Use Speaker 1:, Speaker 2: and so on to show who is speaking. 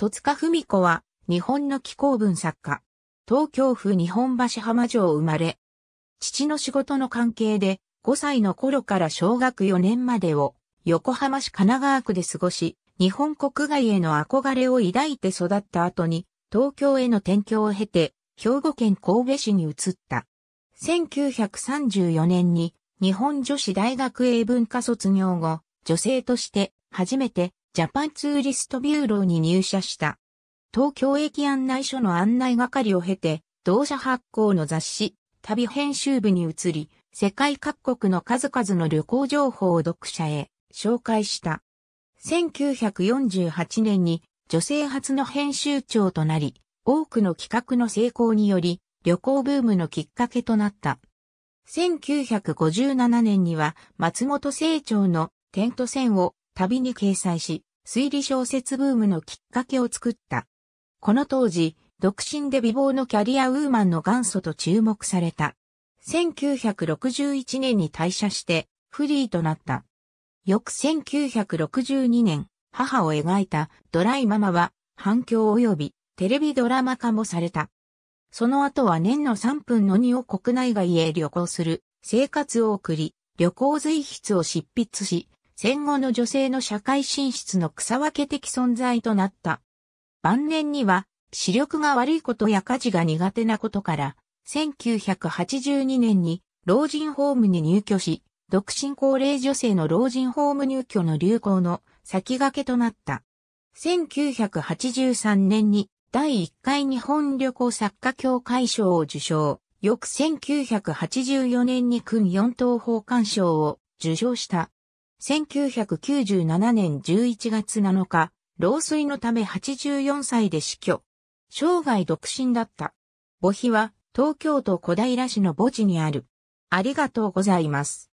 Speaker 1: 戸塚文子は、日本の気候文作家。東京府日本橋浜城生まれ。父の仕事の関係で、5歳の頃から小学4年までを、横浜市神奈川区で過ごし、日本国外への憧れを抱いて育った後に、東京への転居を経て、兵庫県神戸市に移った。1934年に、日本女子大学英文科卒業後、女性として初めてジャパンツーリストビューローに入社した。東京駅案内所の案内係を経て、同社発行の雑誌、旅編集部に移り、世界各国の数々の旅行情報を読者へ紹介した。1948年に女性初の編集長となり、多くの企画の成功により、旅行ブームのきっかけとなった。1957年には松本清張の点と線を旅に掲載し、推理小説ブームのきっかけを作った。この当時、独身で美貌のキャリアウーマンの元祖と注目された。1961年に退社して、フリーとなった。翌1962年、母を描いたドライママは反響及びテレビドラマ化もされた。その後は年の3分の2を国内外へ旅行する生活を送り、旅行随筆を執筆し、戦後の女性の社会進出の草分け的存在となった。晩年には、視力が悪いことや家事が苦手なことから、1982年に老人ホームに入居し、独身高齢女性の老人ホーム入居の流行の先駆けとなった。1983年に第1回日本旅行作家協会賞を受賞。翌1984年に君四等奉還賞を受賞した。1997年11月7日、老衰のため84歳で死去。生涯独身だった。墓碑は東京都小平市の墓地にある。ありがとうございます。